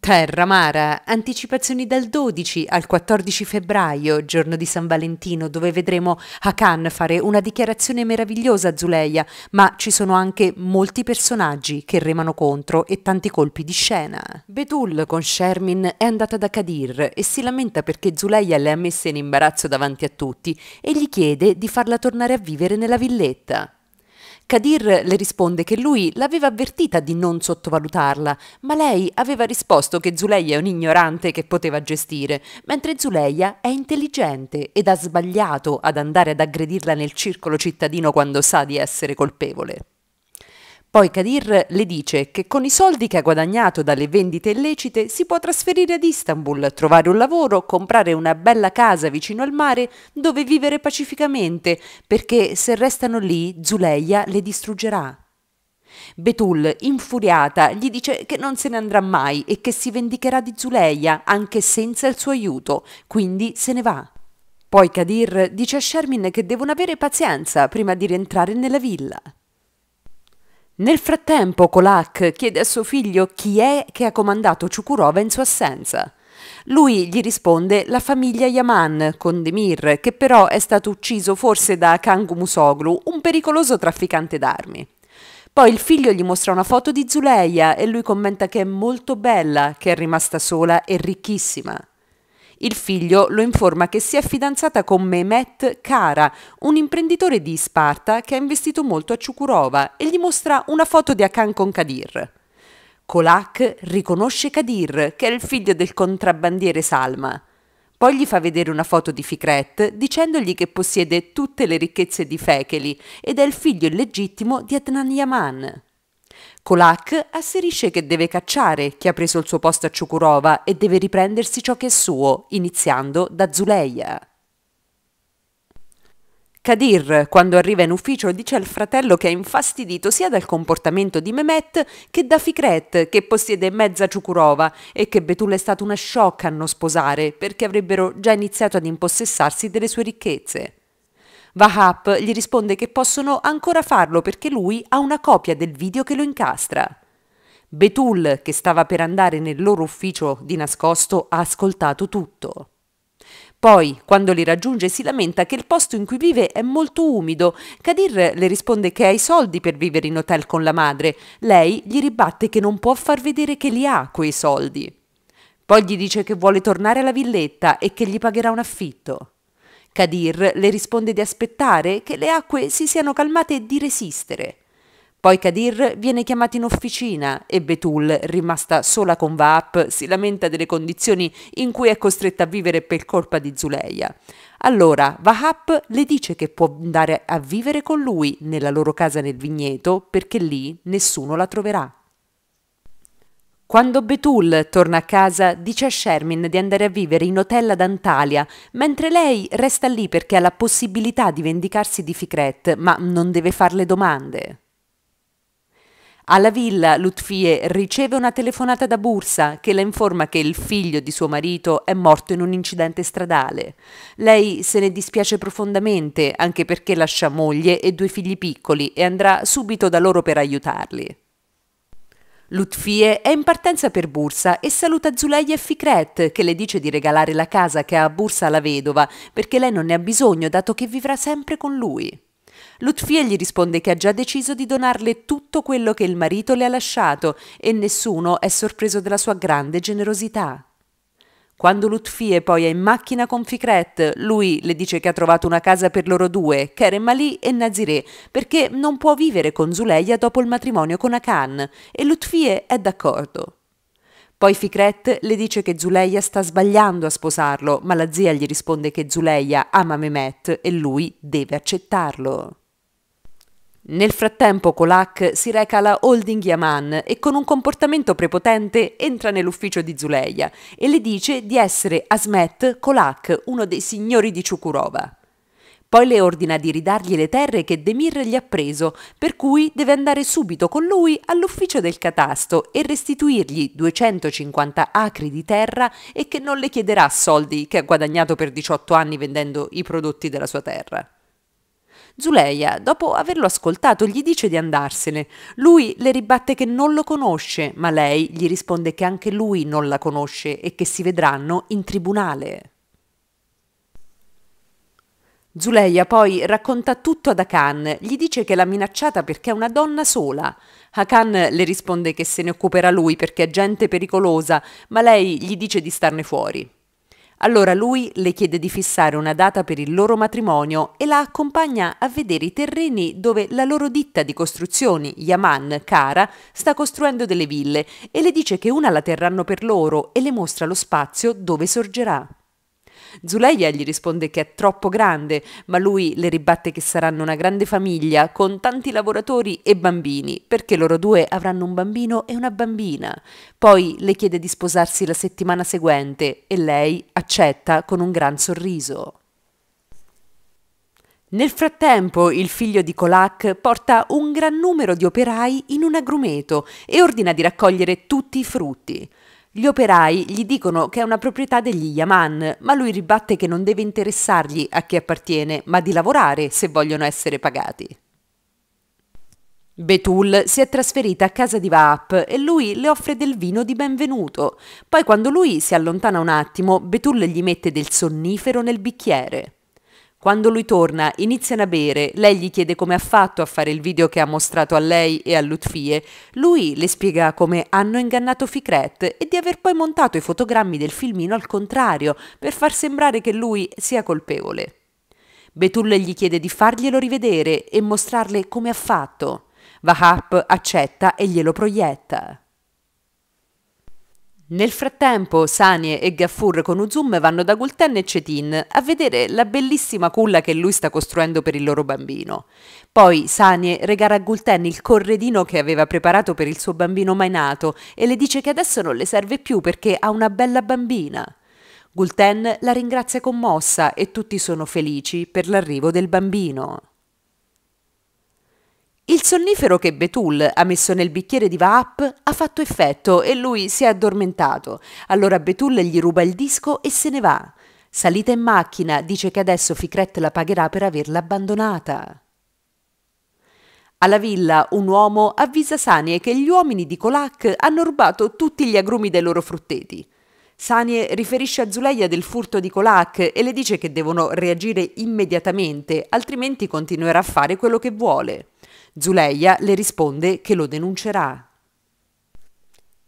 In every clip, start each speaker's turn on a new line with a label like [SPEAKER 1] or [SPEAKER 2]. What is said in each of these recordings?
[SPEAKER 1] Terra Mara, anticipazioni dal 12 al 14 febbraio, giorno di San Valentino, dove vedremo Hakan fare una dichiarazione meravigliosa a Zuleia, ma ci sono anche molti personaggi che remano contro e tanti colpi di scena. Betul con Shermin è andata da Kadir e si lamenta perché Zuleia le ha messe in imbarazzo davanti a tutti e gli chiede di farla tornare a vivere nella villetta. Kadir le risponde che lui l'aveva avvertita di non sottovalutarla, ma lei aveva risposto che Zuleia è un ignorante che poteva gestire, mentre Zuleia è intelligente ed ha sbagliato ad andare ad aggredirla nel circolo cittadino quando sa di essere colpevole. Poi Kadir le dice che con i soldi che ha guadagnato dalle vendite illecite si può trasferire ad Istanbul, trovare un lavoro, comprare una bella casa vicino al mare dove vivere pacificamente, perché se restano lì Zuleia le distruggerà. Betul, infuriata, gli dice che non se ne andrà mai e che si vendicherà di Zuleia anche senza il suo aiuto, quindi se ne va. Poi Kadir dice a Shermin che devono avere pazienza prima di rientrare nella villa. Nel frattempo Kolak chiede a suo figlio chi è che ha comandato Ciukurova in sua assenza. Lui gli risponde la famiglia Yaman con Demir, che però è stato ucciso forse da Kangu Musoglu, un pericoloso trafficante d'armi. Poi il figlio gli mostra una foto di Zuleia e lui commenta che è molto bella, che è rimasta sola e ricchissima. Il figlio lo informa che si è fidanzata con Mehmet Kara, un imprenditore di Sparta che ha investito molto a Ciukurova e gli mostra una foto di Akan con Kadir. Kolak riconosce Kadir, che è il figlio del contrabbandiere Salma. Poi gli fa vedere una foto di Fikret dicendogli che possiede tutte le ricchezze di Fekeli ed è il figlio illegittimo di Adnan Yaman. Kolak asserisce che deve cacciare chi ha preso il suo posto a Ciukurova e deve riprendersi ciò che è suo, iniziando da Zuleia. Kadir, quando arriva in ufficio, dice al fratello che è infastidito sia dal comportamento di Mehmet che da Fikret, che possiede mezza Ciukurova, e che Betul è stata una sciocca a non sposare, perché avrebbero già iniziato ad impossessarsi delle sue ricchezze. Vahap gli risponde che possono ancora farlo perché lui ha una copia del video che lo incastra. Betul, che stava per andare nel loro ufficio di nascosto, ha ascoltato tutto. Poi, quando li raggiunge, si lamenta che il posto in cui vive è molto umido. Kadir le risponde che ha i soldi per vivere in hotel con la madre. Lei gli ribatte che non può far vedere che li ha quei soldi. Poi gli dice che vuole tornare alla villetta e che gli pagherà un affitto. Kadir le risponde di aspettare che le acque si siano calmate e di resistere. Poi Kadir viene chiamato in officina e Betul, rimasta sola con Vaap, si lamenta delle condizioni in cui è costretta a vivere per colpa di Zuleia. Allora Vahap le dice che può andare a vivere con lui nella loro casa nel vigneto perché lì nessuno la troverà. Quando Betul torna a casa, dice a Shermin di andare a vivere in hotel ad Antalya, mentre lei resta lì perché ha la possibilità di vendicarsi di Ficret, ma non deve farle domande. Alla villa Lutfie riceve una telefonata da Bursa che la informa che il figlio di suo marito è morto in un incidente stradale. Lei se ne dispiace profondamente anche perché lascia moglie e due figli piccoli e andrà subito da loro per aiutarli. Lutfie è in partenza per Bursa e saluta Zuleia e Fikret, che le dice di regalare la casa che ha a Bursa alla vedova, perché lei non ne ha bisogno, dato che vivrà sempre con lui. Lutfie gli risponde che ha già deciso di donarle tutto quello che il marito le ha lasciato e nessuno è sorpreso della sua grande generosità. Quando Lutfie poi è in macchina con Ficret, lui le dice che ha trovato una casa per loro due, Kerem Mali e Nazireh, perché non può vivere con Zuleia dopo il matrimonio con Akan, e Lutfie è d'accordo. Poi Ficret le dice che Zuleia sta sbagliando a sposarlo, ma la zia gli risponde che Zuleia ama Mehmet e lui deve accettarlo. Nel frattempo Colac si reca alla holding Yaman e con un comportamento prepotente entra nell'ufficio di Zuleia e le dice di essere Asmet Colac, uno dei signori di Ciukurova. Poi le ordina di ridargli le terre che Demir gli ha preso, per cui deve andare subito con lui all'ufficio del catasto e restituirgli 250 acri di terra e che non le chiederà soldi che ha guadagnato per 18 anni vendendo i prodotti della sua terra. Zuleia, dopo averlo ascoltato, gli dice di andarsene. Lui le ribatte che non lo conosce, ma lei gli risponde che anche lui non la conosce e che si vedranno in tribunale. Zuleia poi racconta tutto ad Akan, gli dice che l'ha minacciata perché è una donna sola. Akan le risponde che se ne occuperà lui perché è gente pericolosa, ma lei gli dice di starne fuori. Allora lui le chiede di fissare una data per il loro matrimonio e la accompagna a vedere i terreni dove la loro ditta di costruzioni, Yaman Kara, sta costruendo delle ville e le dice che una la terranno per loro e le mostra lo spazio dove sorgerà. Zuleia gli risponde che è troppo grande, ma lui le ribatte che saranno una grande famiglia con tanti lavoratori e bambini, perché loro due avranno un bambino e una bambina. Poi le chiede di sposarsi la settimana seguente e lei accetta con un gran sorriso. Nel frattempo il figlio di Colac porta un gran numero di operai in un agrumeto e ordina di raccogliere tutti i frutti. Gli operai gli dicono che è una proprietà degli Yaman, ma lui ribatte che non deve interessargli a chi appartiene, ma di lavorare se vogliono essere pagati. Betul si è trasferita a casa di Vaap e lui le offre del vino di benvenuto. Poi quando lui si allontana un attimo, Betul gli mette del sonnifero nel bicchiere. Quando lui torna, iniziano a bere, lei gli chiede come ha fatto a fare il video che ha mostrato a lei e a Lutfie. Lui le spiega come hanno ingannato Ficret e di aver poi montato i fotogrammi del filmino al contrario, per far sembrare che lui sia colpevole. Betulle gli chiede di farglielo rivedere e mostrarle come ha fatto. Vahap accetta e glielo proietta. Nel frattempo, Sanie e Gaffur con Uzum vanno da Gulten e Cetin a vedere la bellissima culla che lui sta costruendo per il loro bambino. Poi Sanie regala a Gulten il corredino che aveva preparato per il suo bambino mai nato e le dice che adesso non le serve più perché ha una bella bambina. Gulten la ringrazia commossa e tutti sono felici per l'arrivo del bambino. Il sonnifero che Betul ha messo nel bicchiere di Vaap ha fatto effetto e lui si è addormentato. Allora Betul gli ruba il disco e se ne va. Salita in macchina, dice che adesso Ficret la pagherà per averla abbandonata. Alla villa un uomo avvisa Sanie che gli uomini di Colac hanno rubato tutti gli agrumi dai loro frutteti. Sanie riferisce a Zuleia del furto di Colac e le dice che devono reagire immediatamente, altrimenti continuerà a fare quello che vuole. Zuleia le risponde che lo denuncerà.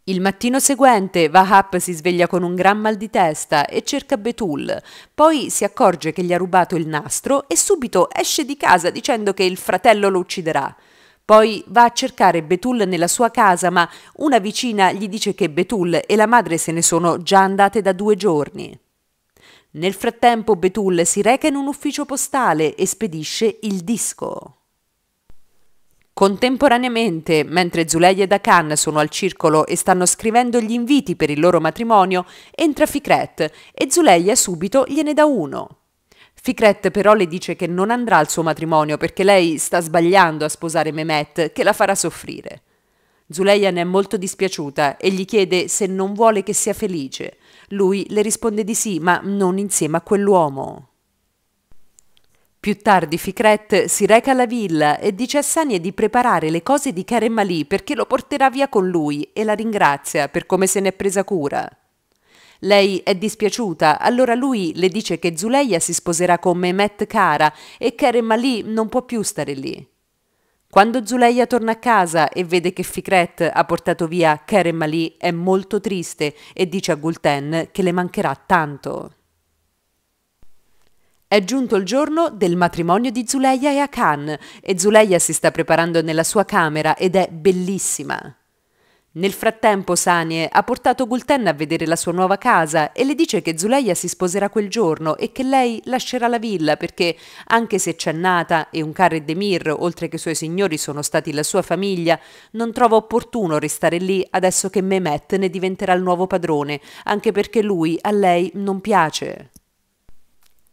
[SPEAKER 1] Il mattino seguente Vahap si sveglia con un gran mal di testa e cerca Betul, poi si accorge che gli ha rubato il nastro e subito esce di casa dicendo che il fratello lo ucciderà. Poi va a cercare Betul nella sua casa, ma una vicina gli dice che Betul e la madre se ne sono già andate da due giorni. Nel frattempo Betul si reca in un ufficio postale e spedisce il disco. Contemporaneamente, mentre Zuleia e Dakan sono al circolo e stanno scrivendo gli inviti per il loro matrimonio, entra Fikret e Zuleia subito gliene dà uno. Fikret però le dice che non andrà al suo matrimonio perché lei sta sbagliando a sposare Mehmet, che la farà soffrire. Zuleia ne è molto dispiaciuta e gli chiede se non vuole che sia felice. Lui le risponde di sì, ma non insieme a quell'uomo. Più tardi Ficret si reca alla villa e dice a Sania di preparare le cose di Karen Malì perché lo porterà via con lui e la ringrazia per come se n'è presa cura. Lei è dispiaciuta, allora lui le dice che Zuleia si sposerà con Mehmet Kara e Karen Malì non può più stare lì. Quando Zuleia torna a casa e vede che Ficret ha portato via Karen Malì è molto triste e dice a Gulten che le mancherà tanto. È giunto il giorno del matrimonio di Zuleia e Akan e Zuleia si sta preparando nella sua camera ed è bellissima. Nel frattempo Sanie ha portato Gulten a vedere la sua nuova casa e le dice che Zuleia si sposerà quel giorno e che lei lascerà la villa perché, anche se c'è nata e un e Demir, oltre che i suoi signori, sono stati la sua famiglia, non trova opportuno restare lì adesso che Mehmet ne diventerà il nuovo padrone, anche perché lui a lei non piace.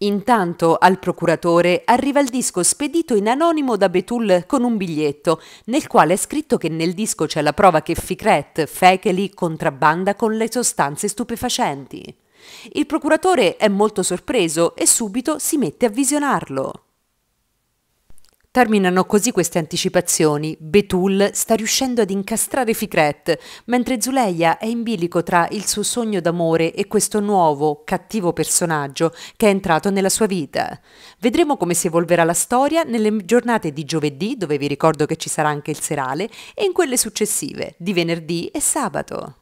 [SPEAKER 1] Intanto al procuratore arriva il disco spedito in anonimo da Betul con un biglietto, nel quale è scritto che nel disco c'è la prova che Ficret Fekeli contrabbanda con le sostanze stupefacenti. Il procuratore è molto sorpreso e subito si mette a visionarlo. Terminano così queste anticipazioni. Betul sta riuscendo ad incastrare Ficret, mentre Zuleia è in bilico tra il suo sogno d'amore e questo nuovo, cattivo personaggio che è entrato nella sua vita. Vedremo come si evolverà la storia nelle giornate di giovedì, dove vi ricordo che ci sarà anche il serale, e in quelle successive, di venerdì e sabato.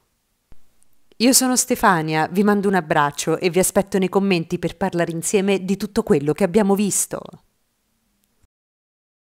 [SPEAKER 1] Io sono Stefania, vi mando un abbraccio e vi aspetto nei commenti per parlare insieme di tutto quello che abbiamo visto.